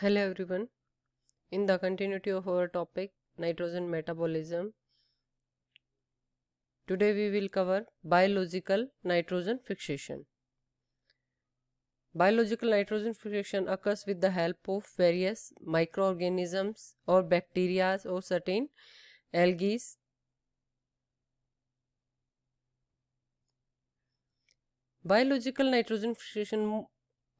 Hello everyone. In the continuity of our topic nitrogen metabolism, today we will cover biological nitrogen fixation. Biological nitrogen fixation occurs with the help of various microorganisms or bacteria or certain algae. Biological nitrogen fixation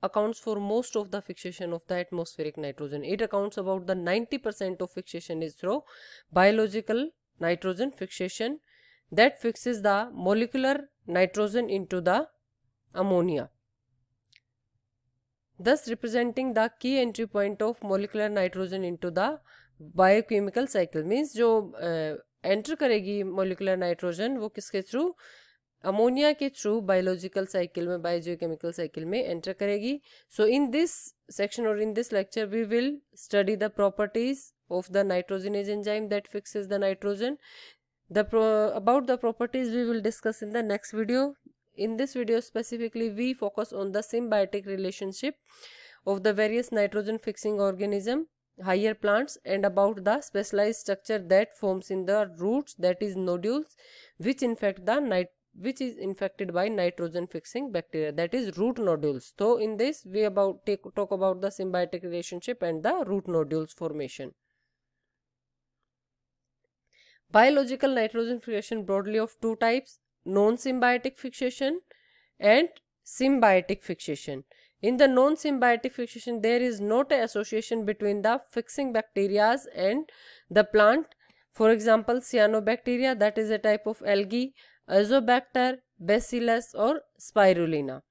accounts for most of the fixation of the atmospheric nitrogen. It accounts about the 90% of fixation is through biological nitrogen fixation that fixes the molecular nitrogen into the ammonia. Thus representing the key entry point of molecular nitrogen into the biochemical cycle means jo uh, enter karegi molecular nitrogen wo kiske through ammonia के through biological cycle में biogeochemical cycle में enter करेगी so in this section और in this lecture we will study the properties of the nitrogen is enzyme that fix the nitrogen the about the properties we will discuss in the next video in this video specifically we focus on the symbiotic relationship of the various nitrogen fixing organism higher plants and about the specialized structure that forms in the roots that is nodules which infect the nit which is infected by nitrogen fixing bacteria that is root nodules so in this we about take talk about the symbiotic relationship and the root nodules formation biological nitrogen fixation broadly of two types non-symbiotic fixation and symbiotic fixation in the non-symbiotic fixation there is not an association between the fixing bacteria and the plant for example cyanobacteria that is a type of algae azobacter, bacillus or spirulina.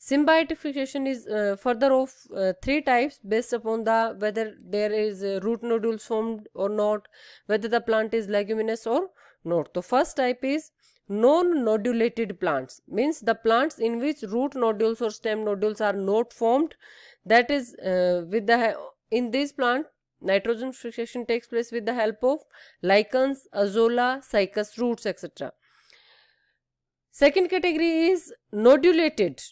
Symbiotification is uh, further of uh, three types based upon the whether there is root nodules formed or not, whether the plant is leguminous or not. So first type is non-nodulated plants means the plants in which root nodules or stem nodules are not formed that is uh, with the in this plant nitrogen fixation takes place with the help of lichens, azolla, cycas roots etc. Second category is nodulated.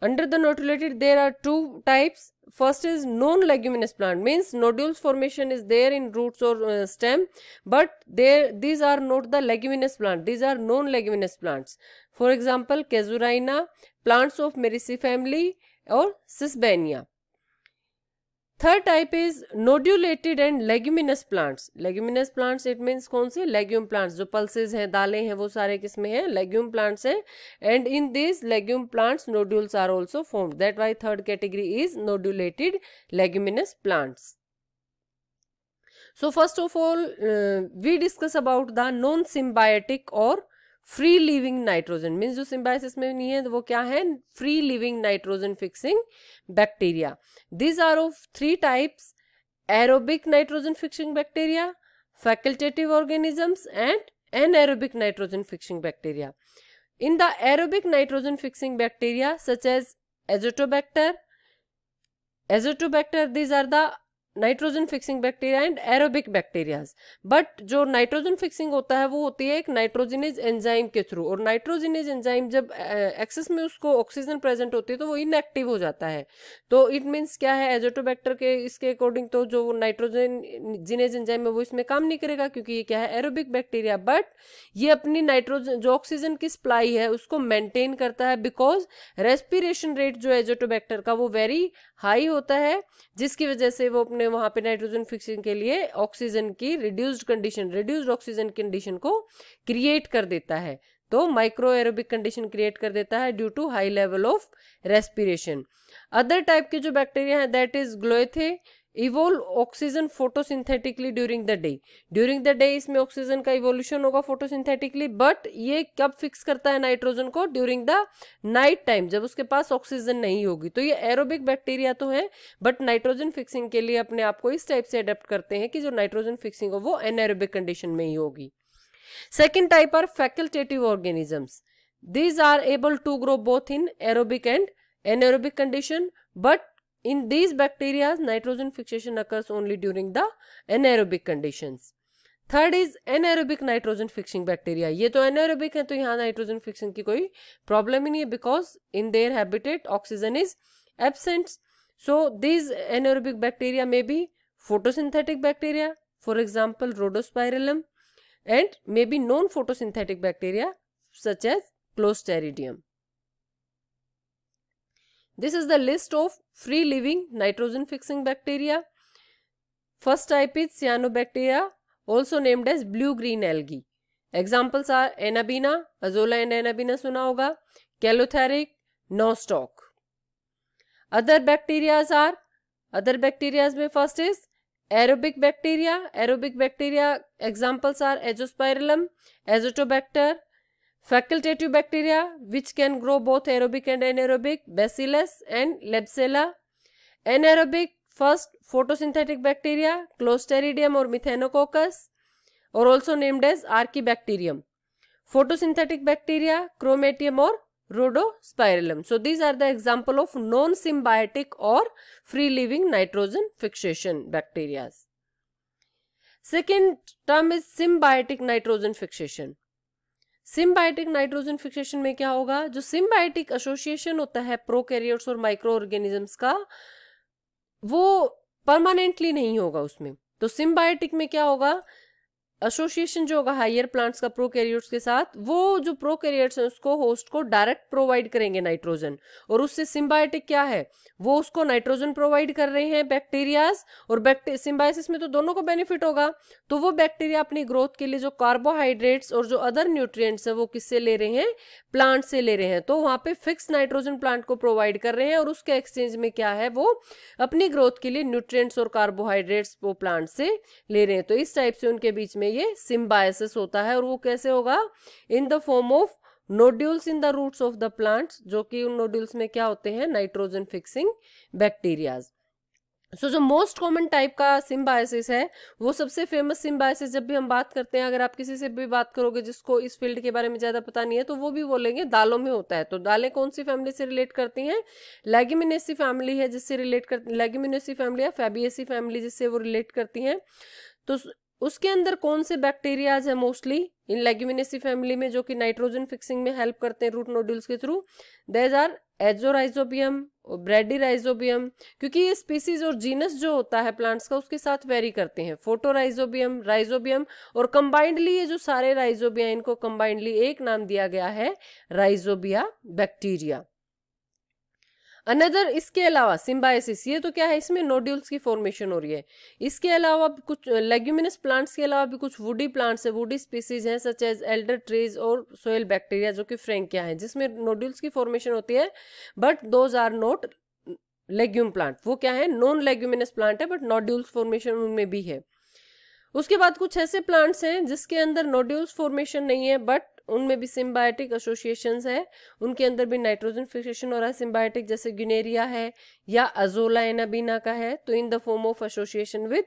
Under the nodulated there are two types. First is non-leguminous plant means nodules formation is there in roots or uh, stem but there these are not the leguminous plant. These are non-leguminous plants. For example, Casuarina, plants of Merisi family or Cisbania. Third type is nodulated and leguminous plants leguminous plants it means कौन से legume plants जो pulses हैं दालें हैं वो सारे किस्में हैं लेग्यूम प्लांट्स हैं and in this legume plants nodules are also form that why third category is nodulated leguminous plants so first of all we discuss about the non symbiotic और फ्री लिविंग नाइट्रोजन मीन्स जो symbiosis में नहीं है तो वो क्या है free living nitrogen fixing bacteria these are of three types aerobic nitrogen fixing bacteria facultative organisms and anaerobic nitrogen fixing bacteria in the aerobic nitrogen fixing bacteria such as azotobacter azotobacter these are the nitrogen fixing bacteria and aerobic bacterias but जो nitrogen fixing होता है वो होती है एक nitrogenase enzyme के through और nitrogenase enzyme जब एक्सेस में उसको ऑक्सीजन प्रेजेंट होती है तो वो इनएक्टिव हो जाता है तो इट मीन्स क्या है एजोटोबैक्टर के इसके अकॉर्डिंग तो जो नाइट्रोजन जिनेज एंजाइम है वो इसमें काम नहीं करेगा क्योंकि ये क्या है एरोबिक बैक्टीरिया बट ये अपनी नाइट्रोजन जो ऑक्सीजन की सप्लाई है उसको मेंटेन करता है बिकॉज रेस्पिरेशन रेट जो एजोटोबैक्टर का वो वेरी हाई होता है जिसकी वजह से वो अपने हमने वहाँ पे नाइट्रोजन फिक्सिंग के लिए ऑक्सीजन की reduced condition reduced oxygen condition को क्रिएट कर देता है तो माइक्रो एरोबिक कंडीशन क्रिएट कर देता है due to high level of respiration other type के जो बैक्टीरिया हैं that is gloeothece evolve oxygen photosynthetically during the day during the day इसमें ऑक्सीजन का इवोल्यूशन होगा फोटोसिंथेटिकली बट ये कब फिक्स करता है नाइट्रोजन को ड्यूरिंग द नाइट टाइम जब उसके पास ऑक्सीजन नहीं होगी तो ये एरोबिक बैक्टीरिया तो है बट नाइट्रोजन फिक्सिंग के लिए अपने आप को इस टाइप से अडेप्ट करते हैं कि जो नाइट्रोजन फिक्सिंग हो वो एनएरोबिक कंडीशन में ही होगी second type are facultative organisms these are able to grow both in aerobic and anaerobic condition but In these bacteria, nitrogen fixation occurs only during the anaerobic conditions. Third is anaerobic nitrogen fixing bacteria ये तो anaerobic है तो यहाँ nitrogen fixing की कोई problem ही नहीं है because in their habitat oxygen is absent so these anaerobic bacteria may be photosynthetic bacteria for example rhodospirillum and may be non photosynthetic bacteria such as clostridium this is the list of free living nitrogen fixing bacteria first type is cyanobacteria also named as blue green algae examples are anabaena azolla and anabaena सुना होगा calothrix nostoc other bacterias are other bacterias में first is aerobic bacteria aerobic bacteria examples are azospirillum azotobacter Facultative bacteria which can grow both aerobic and anaerobic, bacillus and Klebsiella. Anaerobic first photosynthetic bacteria, Clostridium or Methanococcus or also named as Archibacterium. Photosynthetic bacteria, Chromatium or Rhodospirillum. So these are the example of non-symbiotic or free-living nitrogen fixation bacteria. Second term is symbiotic nitrogen fixation. Symbiotic nitrogen fixation में क्या होगा जो symbiotic association होता है prokaryotes और micro organisms का वो permanently नहीं होगा उसमें तो सिम्बायोटिक में क्या होगा एसोसिएशन जो होगा हाइयर प्लांट्स का प्रो के साथ वो जो प्रो कैरियर्स हैं उसको होस्ट को डायरेक्ट प्रोवाइड करेंगे नाइट्रोजन और उससे सिम्बायोटिक क्या है वो उसको नाइट्रोजन प्रोवाइड कर रहे हैं बैक्टीरियाज और बैक्टी सिम्बायोसिस में तो दोनों को बेनिफिट होगा तो वो बैक्टीरिया अपनी ग्रोथ के लिए जो कार्बोहाइड्रेट्स और जो अदर न्यूट्रियट्स है वो किससे ले रहे हैं प्लांट से ले रहे हैं तो वहाँ पे फिक्स नाइट्रोजन प्लांट को प्रोवाइड कर रहे हैं और उसके एक्सचेंज में क्या है वो अपनी ग्रोथ के लिए न्यूट्रिय और कार्बोहाइड्रेट्स वो प्लांट से ले रहे हैं तो इस टाइप से उनके बीच में ये सिम्बायसिस होता है और वो कैसे होगा in the form of nodules in the roots of the plants जो कि उन नोड्यूल्स में क्या होते हैं नाइट्रोजन फिक्सिंग बैक्टीरियाज सो जो मोस्ट कॉमन टाइप का सिम्बायसिस है वो सबसे फेमस सिम्बायसिस जब भी हम बात करते हैं अगर आप किसी से भी बात करोगे जिसको इस फील्ड के बारे में ज़्यादा पता नहीं है तो वो भी बोलेंगे दालों में होता है तो दालें कौन सी फैमिली से रिलेट करती हैं लेगिमिनेसी फैमिली है जिससे रिलेट कर लेगिमिनेसी फैमिली या फैबिएसी फैमिली जिससे वो रिलेट करती हैं तो उसके अंदर कौन से बैक्टीरियाज है मोस्टली इन लेग्यूमिनेसी फैमिली में जो कि नाइट्रोजन फिक्सिंग में हेल्प करते हैं रूट नोडल्स के थ्रू देज आर एजोराइजोबियम और ब्रेडिराइजोबियम क्योंकि ये स्पीसीज और जीनस जो होता है प्लांट्स का उसके साथ वेरी करते हैं फोटोराइजोबियम राइजोबियम और कंबाइंडली ये जो सारे राइजोबिया इनको कंबाइंडली एक नाम दिया गया है राइजोबिया बैक्टीरिया अनदर इसके अलावा सिम्बाइसिस ये तो क्या है इसमें नोड्यूल्स की फॉर्मेशन हो रही है इसके अलावा कुछ लेग्यूमिनस प्लांट्स के अलावा भी कुछ वुडी प्लांट्स है वुडी स्पीसीज हैं सच एज एल्डर ट्रीज और सोयल बैक्टीरिया जो कि फ्रेंकिया है जिसमें नोड्यूल्स की फॉर्मेशन होती है but those are not legume plant वो क्या है नॉन लेग्यूमिनस प्लांट है बट नोड्यूल्स फॉर्मेशन उनमें भी है उसके बाद कुछ ऐसे प्लांट्स हैं जिसके अंदर नोड्यूल्स फॉर्मेशन नहीं है बट उनमें भी सिम्बायोटिक एसोसिएशन है उनके अंदर भी नाइट्रोजन फिक्सेशन हो रहा है सिम्बायोटिक जैसे गुनेरिया है या अजोला एनाबीना का है तो in the form of association with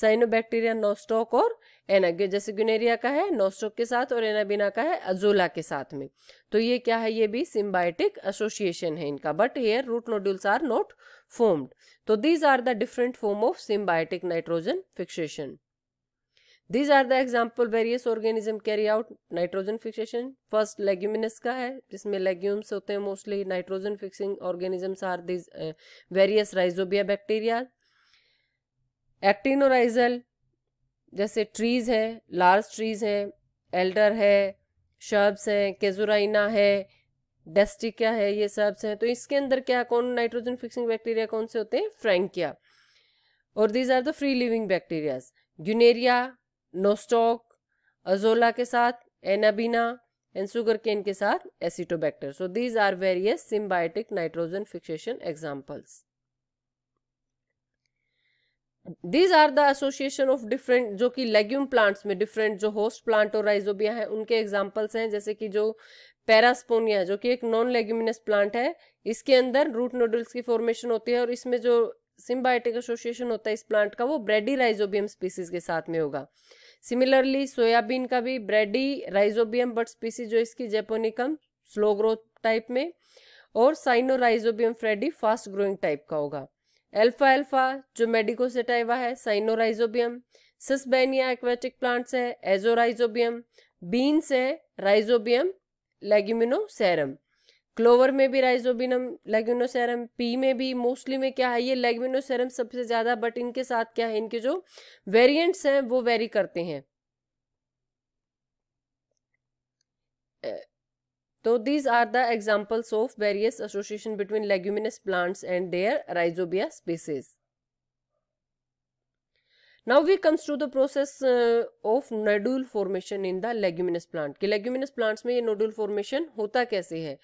cyanobacteria nostoc और एनागे जैसे गुनेरिया का है नोस्टोक के साथ और एनाबीना का है अजोला के साथ में तो ये क्या है ये भी सिम्बायोटिक एसोसिएशन है इनका but hair root nodules are not formed तो these are the different form of symbiotic nitrogen fixation these are the example various organism carry out nitrogen fixation first leguminous का है जिसमें लेग्यूम्स होते हैं mostly nitrogen fixing organisms are these various rhizobia bacteria actinorhizal जैसे trees है large trees है alder है shrubs हैं केजुराइना है डेस्टिका क्या है ये सब्स हैं तो इसके अंदर क्या कौन नाइट्रोजन फिक्सिंग बैक्टीरिया कौन से होते हैं फ्रेंकिया और these are the free living bacterias यूनेरिया नोस्टॉक अजोला के साथ एनाबीना एंड सुगर केन के साथ acetobacter so these are various symbiotic nitrogen fixation examples these are the association of different जो कि लेग्यूम प्लांट्स में डिफरेंट जो होस्ट प्लांट और राइजोबिया है उनके एग्जाम्पल्स हैं जैसे कि जो पैरास्पोनिया जो कि एक नॉन लेग्यूमिनस प्लांट है इसके अंदर रूट नूडल्स की फॉर्मेशन होती है और इसमें जो सिम्बायोटिक एसोसिएशन होता है इस प्लांट का वो ब्रेडी राइजोबियम स्पीसीज के साथ में होगा सिमिलरली सोयाबीन का भी ब्रेडी राइजोबियम बट स्पीसीज जो इसकी जेपोनिकम स्लो ग्रोथ टाइप में और sinorhizobium fredii fast growing type का होगा एल्फा एल्फा जो मेडिकोसेटाइवा है साइनोराइजोबियम सिस्बेनिया एक्वेटिक प्लांट्स है एजोराइजोबियम बीन्स है राइजोबियम लेग्यूमिनोसेरम क्लोवर में भी राइजोबिनम लेग्यूनोसेरम पी में भी मोस्टली में क्या है ये लेग्यूनोसेरम सबसे ज़्यादा बट इनके साथ क्या है इनके जो वेरिएंट्स हैं वो वेरी करते हैं तो these are the examples of various association between leguminous plants and their rhizobia species now we comes to the process uh, of nodule formation in the leguminous कि leguminous plants में ये nodule formation होता कैसे है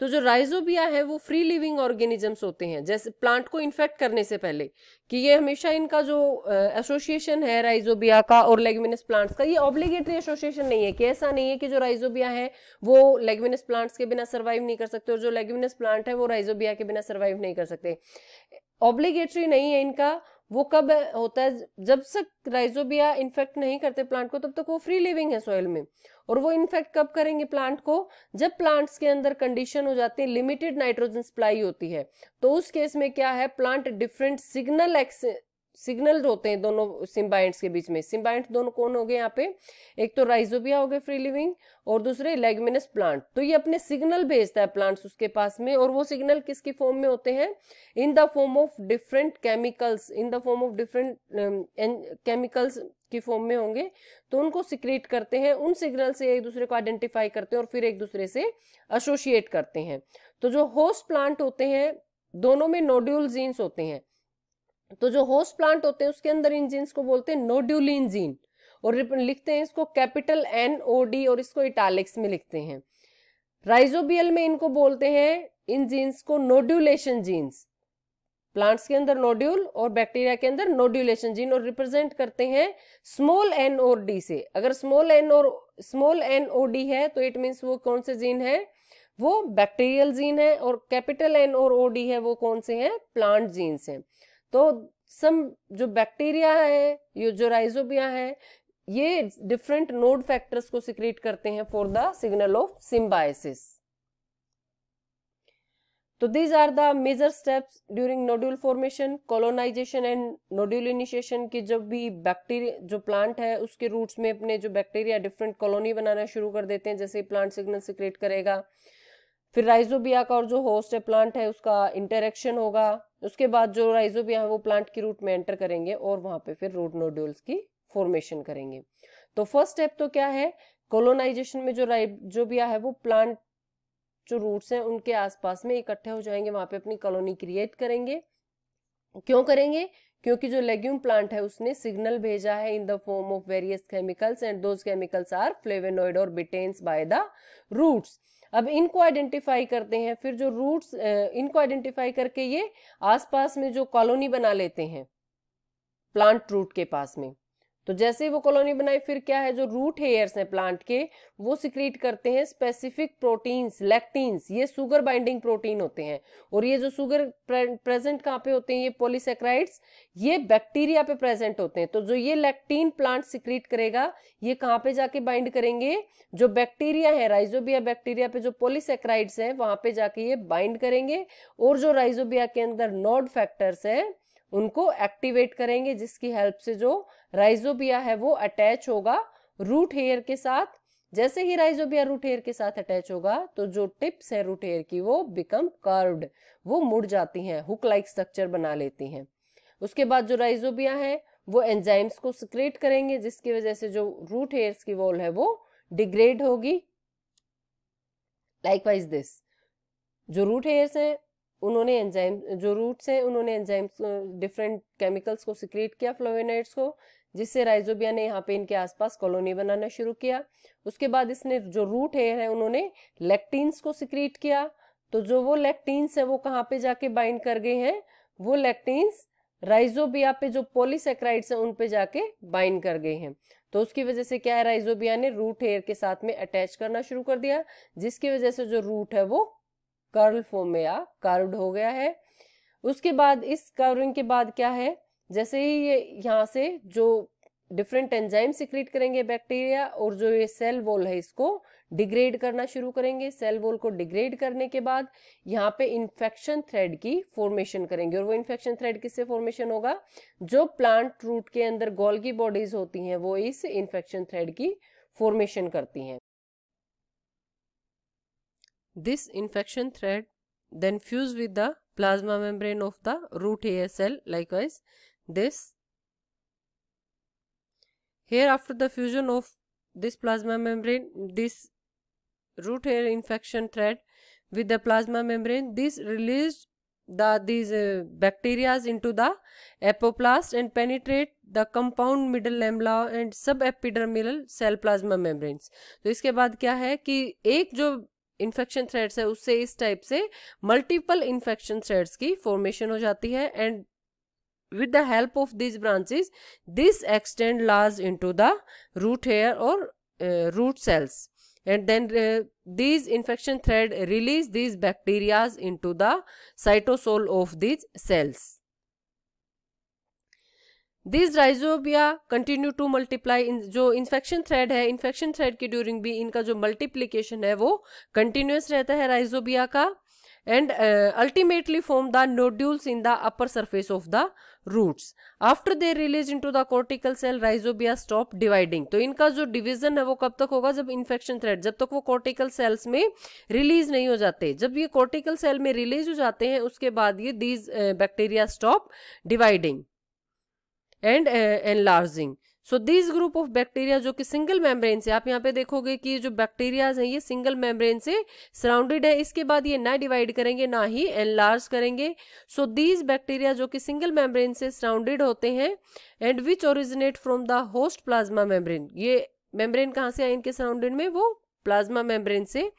तो जो rhizobia है वो free living organisms होते हैं जैसे plant को infect करने से पहले कि ये हमेशा इनका जो एसोसिएशन uh, है राइजोबिया का और लेगमिनस प्लांट्स का ये ऑब्लिगेटरी एसोसिएशन नहीं है कि ऐसा नहीं है कि जो राइजोबिया है वो लेगमिनस प्लांट्स के बिना सर्वाइव नहीं कर सकते और जो लेगमिनस प्लांट है वो राइजोबिया के बिना सर्वाइव नहीं कर सकते ऑब्लिगेटरी नहीं है इनका वो कब होता है जब तक राइजोबिया इन्फेक्ट नहीं करते प्लांट को तब तक वो फ्री लिविंग है सॉइल में और वो इन्फेक्ट कब करेंगे प्लांट को जब प्लांट्स के अंदर कंडीशन हो जाती है लिमिटेड नाइट्रोजन सप्लाई होती है तो उस केस में क्या है प्लांट डिफरेंट सिग्नल सिग्नल होते हैं दोनों सिम्बाइंट्स के बीच में सिम्बाइंट दोनों कौन हो गए यहाँ पे एक तो राइजोबिया हो गए फ्री लिविंग और दूसरे लेगमिनस प्लांट तो ये अपने सिग्नल भेजता है प्लांट्स उसके पास में और वो सिग्नल किसके फॉर्म में होते हैं in the form of different chemicals in the form of different chemicals की फॉर्म में होंगे तो उनको सिक्रेट करते हैं उन सिग्नल से एक दूसरे को आइडेंटिफाई करते हैं और फिर एक दूसरे से एसोशिएट करते हैं तो जो होस्ट प्लांट होते हैं दोनों में नोड्यूल जीन्स होते हैं तो जो होस्ट प्लांट होते हैं उसके अंदर इन जीन्स को बोलते हैं नोड्यूलिन जीन और लिखते हैं इसको कैपिटल एन ओ डी और इसको इटालिक्स में लिखते हैं राइजोबियल में इनको बोलते हैं इन जीन्स को नोड्यूलेशन जीन्स प्लांट्स के अंदर नोड्यूल और बैक्टीरिया के अंदर नोड्यूलेशन जीन और रिप्रेजेंट करते हैं स्मॉल एन ओ डी से अगर स्मॉल एन और स्मॉल एन ओ डी है तो इट मीन्स वो कौन से जीन है वो बैक्टीरियल जीन है और कैपिटल एन और ओ डी है वो कौन से हैं प्लांट जीन्स हैं तो सम जो बैक्टीरिया है ये जो राइजोबिया है ये डिफरेंट नोड फैक्टर्स को सिक्रिएट करते हैं for the signal of symbiosis तो these are the major steps during nodule formation colonization and nodule initiation की जब भी बैक्टीरिया जो प्लांट है उसके रूट्स में अपने जो बैक्टीरिया डिफरेंट कॉलोनी बनाना शुरू कर देते हैं जैसे प्लांट सिग्नल सिक्रिएट करेगा फिर राइजोबिया का और जो होस्ट है प्लांट है उसका इंटरेक्शन होगा उसके बाद जो राइजोबिया है वो प्लांट की रूट में एंटर करेंगे और वहां पे फिर रूट नोड्यूल्स की फॉर्मेशन करेंगे तो फर्स्ट स्टेप तो क्या है कोलोनाइजेशन में जो राइजोबिया है वो प्लांट जो रूट्स हैं उनके आसपास में इकट्ठे हो जाएंगे वहां पे अपनी कॉलोनी क्रिएट करेंगे क्यों करेंगे क्योंकि जो लेग्यूम प्लांट है उसने सिग्नल भेजा है in the form of various chemicals and those chemicals are flavonoid और बिटेन्स बाय द रूट्स अब इनको आइडेंटिफाई करते हैं फिर जो रूट्स इनको आइडेंटिफाई करके ये आसपास में जो कॉलोनी बना लेते हैं प्लांट रूट के पास में तो जैसे ही वो कॉलोनी बनाई फिर क्या है जो रूट हेयर्स हैं प्लांट के वो सिक्रीट करते हैं स्पेसिफिक प्रोटीन्स लेक्टीन्स ये शुगर बाइंडिंग प्रोटीन होते हैं और ये जो शुगर प्रेजेंट कहाँ पे होते हैं ये पोलिसेक्राइड्स ये बैक्टीरिया पे प्रेजेंट होते हैं तो जो ये लेक्टीन प्लांट सिक्रीट करेगा ये कहाँ पे जाके बाइंड करेंगे जो बैक्टीरिया है राइजोबिया बैक्टीरिया पे जो पोलिसक्राइड्स हैं वहां पे जाके ये बाइंड करेंगे और जो राइजोबिया के अंदर नॉड फैक्टर्स हैं उनको एक्टिवेट करेंगे जिसकी हेल्प से जो राइजोबिया है वो अटैच होगा रूट हेयर के साथ जैसे ही राइजोबिया रूट हेयर के साथ अटैच होगा तो जो टिप्स है रूट हेयर की वो बिकम कर्व्ड वो मुड़ जाती हैं हुक लाइक स्ट्रक्चर बना लेती हैं उसके बाद जो राइजोबिया है वो एंजाइम्स को सिक्रेट करेंगे जिसकी वजह से जो रूट हेयर्स की वॉल है वो डिग्रेड होगी लाइकवाइज दिस जो रूट हेयर्स हैं उन्होंने एंजाइम जो रूट्स हैं उन्होंने एंजाइम्स डिफरेंट केमिकल्स को सिक्रिएट किया फ्लोवेनाइड्स को जिससे राइजोबिया ने यहाँ पे इनके आसपास कॉलोनी बनाना शुरू किया उसके बाद इसने जो रूट हेयर है उन्होंने लेक्टीन्स को सिक्रिएट किया तो जो वो लेक्टीन्स है वो कहाँ पे जाके बाइंड कर गए हैं वो लेक्टीन्स राइजोबिया पे जो पोलिसक्राइड्स हैं उन पे जाके बाइंड कर गए हैं तो उसकी वजह से क्या है राइजोबिया ने रूट हेयर के साथ में अटैच करना शुरू कर दिया जिसकी वजह से जो रूट है वो कर्ल फॉर्म में या कर्व्ड हो गया है उसके बाद इस कर्विंग के बाद क्या है जैसे ही ये यहाँ से जो डिफरेंट एंजाइम सिक्रिएट करेंगे बैक्टीरिया और जो ये सेल वॉल है इसको डिग्रेड करना शुरू करेंगे सेल वॉल को डिग्रेड करने के बाद यहाँ पे इन्फेक्शन थ्रेड की फॉर्मेशन करेंगे और वो इन्फेक्शन थ्रेड किससे फॉर्मेशन होगा जो प्लांट रूट के अंदर गोल्गी बॉडीज होती हैं वो इस इन्फेक्शन थ्रेड की फॉर्मेशन करती हैं This infection thread then fuse with the plasma membrane of the root hair cell likewise this here after the fusion of this plasma membrane this root hair infection thread with the plasma membrane this released the these uh, bacteria into the apoplast and penetrate the compound middle lamella and subepidermal cell plasma membranes so iske baad kya hai ki ek jo infection threads है उससे इस type से multiple infection threads की formation हो जाती है and with the help of this branches this extend large into the root hair और root cells and then these infection thread release these bacterias into the cytosol of these cells this rhizobia continue to multiply जो infection thread है infection thread के during भी इनका जो multiplication है वो continuous रहता है राइजोबिया का and ultimately form the nodules in the upper surface of the roots after they release into the cortical cell rhizobia stop dividing तो इनका जो डिविजन है वो कब तक होगा जब इन्फेक्शन थ्रेड जब तक वो कॉर्टिकल सेल्स में रिलीज नहीं हो जाते जब ये कॉर्टिकल सेल में रिलीज हो जाते हैं उसके बाद ये these bacteria stop dividing and enlarging so this group of bacteria जो कि सिंगल मेम्ब्रेन से आप यहाँ पे देखोगे कि जो बैक्टीरियाज हैं ये सिंगल मेम्ब्रेन से सराउंडेड है इसके बाद ये ना डिवाइड करेंगे ना ही एनलार्ज करेंगे सो दीज बैक्टीरिया जो कि सिंगल मेम्ब्रेन से सराउंडेड होते हैं and which originate from the host plasma membrane ये मेम्ब्रेन कहाँ से आए इनके सराउंडेड में वो प्लाज्मा मेम्ब्रेन से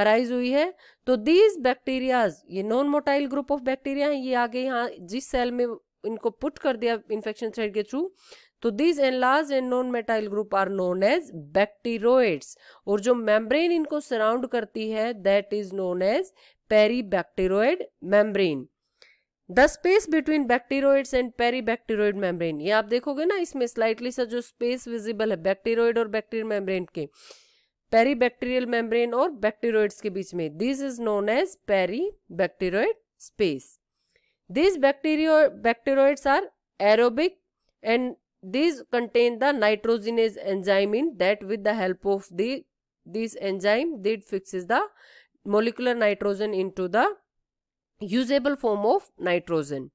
अराइज हुई है तो दीज बैक्टीरियाज ये non motile group of bacteria हैं ये आगे यहाँ जिस सेल में इनको पुट कर दिया इन्फेक्शन थ्रेड के थ्रू तो these large and non motile group are known as bacteroids और जो मेम्ब्रेन इनको सराउंड करती है that is known as peribacteroid membrane the space between bacteroids and peribacteroid membrane ये आप देखोगे ना इसमें स्लाइटली सा जो स्पेस विजिबल है बैक्टीरोइड और बैक्टीरियल मेम्ब्रेन के पेरी बैक्टीरियल मेम्ब्रेन और बैक्टीरोइड्स के बीच में this is known as peribacteroid space These bacteroids are aerobic and these contain the nitrogenase enzyme in that with the help of the this enzyme that fixes the molecular nitrogen into the usable form of nitrogen.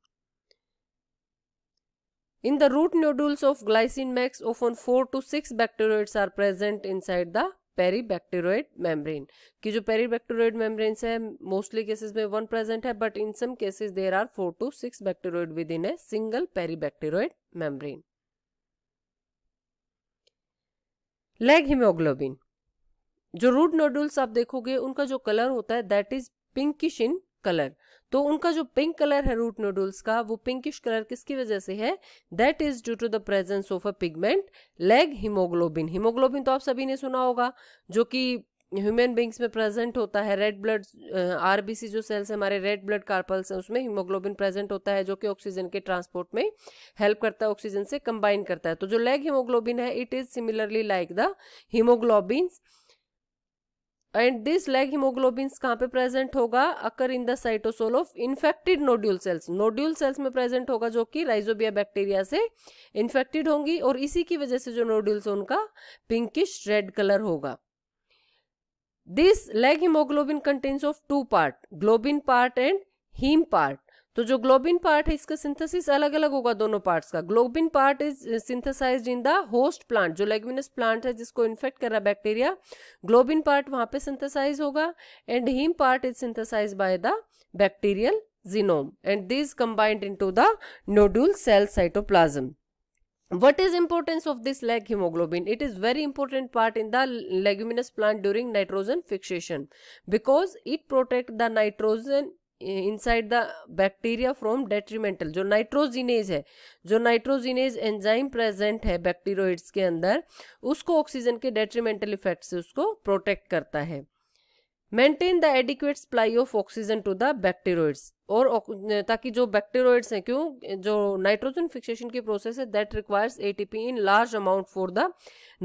In the root nodules of glycine max often 4 to 6 bacteroids are present inside the peribacteroid membrane की जो peribacteroid membrane है mostly cases में one present है but in some cases there are four to six bacteroid within a single peribacteroid membrane leghaemoglobin जो root nodules आप देखोगे उनका जो कलर होता है that is pinkish in colour तो उनका जो पिंक कलर है रूट नूडल्स का वो पिंकिश कलर किसकी वजह से है that is due to the presence of a pigment leghaemoglobin haemoglobin तो आप सभी ने सुना होगा जो कि ह्यूमन बींग्स में प्रेजेंट होता है रेड ब्लड आरबीसी जो सेल्स से, हमारे रेड ब्लड कार्पल्स हैं उसमें हीमोग्लोबिन प्रेजेंट होता है जो कि ऑक्सीजन के ट्रांसपोर्ट में हेल्प करता है ऑक्सीजन से कंबाइन करता है तो जो लेग हीमोग्लोबिन है it is similarly like the haemoglobins and this leghaemoglobin कहाँ पे प्रेजेंट होगा occur in the cytosol of infected nodule cells nodule cells में प्रेजेंट होगा जो कि राइजोबिया बैक्टीरिया से इन्फेक्टेड होंगी और इसी की वजह से जो नोड्यूल्स है उनका पिंकिश रेड कलर होगा this leghaemoglobin contains of two part globin part and haem part तो जो ग्लोबिन पार्ट है इसका सिंथेसिस अलग अलग होगा दोनों पार्ट्स का globin part is synthesize in the host plant जो लेग्यूनस प्लांट है जिसको इन्फेक्ट कर रहा है बैक्टीरिया ग्लोबिन पार्ट वहां पे सिंथेसाइज होगा and haem part is synthesize by the bacterial genome and this combined in the nodule cell cytoplasm What is importance of this leg hemoglobin? It is very important part in the leguminous plant during nitrogen fixation because it protect the nitrogen inside the bacteria from detrimental जो nitrogenase है जो nitrogenase enzyme present है bacteroids के अंदर उसको oxygen के detrimental effect से उसको प्रोटेक्ट करता है maintain the adequate supply of oxygen to the bacteroids और ताकि जो बैक्टीरोइड्स हैं क्यों जो नाइट्रोजन फिक्सेशन की प्रोसेस है that requires ATP in large amount for the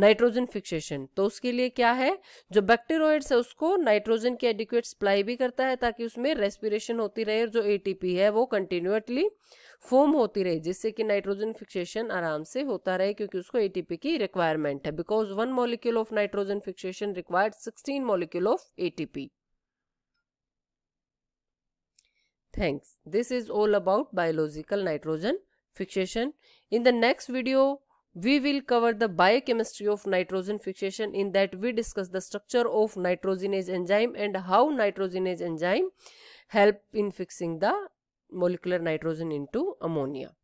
nitrogen fixation तो उसके लिए क्या है जो बैक्टीरोइड्स है उसको नाइट्रोजन की एडिक्वेट सप्लाई भी करता है ताकि उसमें रेस्पिरेशन होती रहे जो एटीपी है वो कंटिन्यूटली फॉर्म होती रहे जिससे कि नाइट्रोजन फिक्सेशन आराम से होता रहे क्योंकि उसको एटीपी की रिक्वायरमेंट है because one molecule of nitrogen fixation required sixteen molecule of ATP thanks this is all about biological nitrogen fixation in the next video we will cover the biochemistry of nitrogen fixation. In that, we discuss the structure of nitrogenase enzyme and how nitrogenase enzyme help in fixing the molecular nitrogen into ammonia.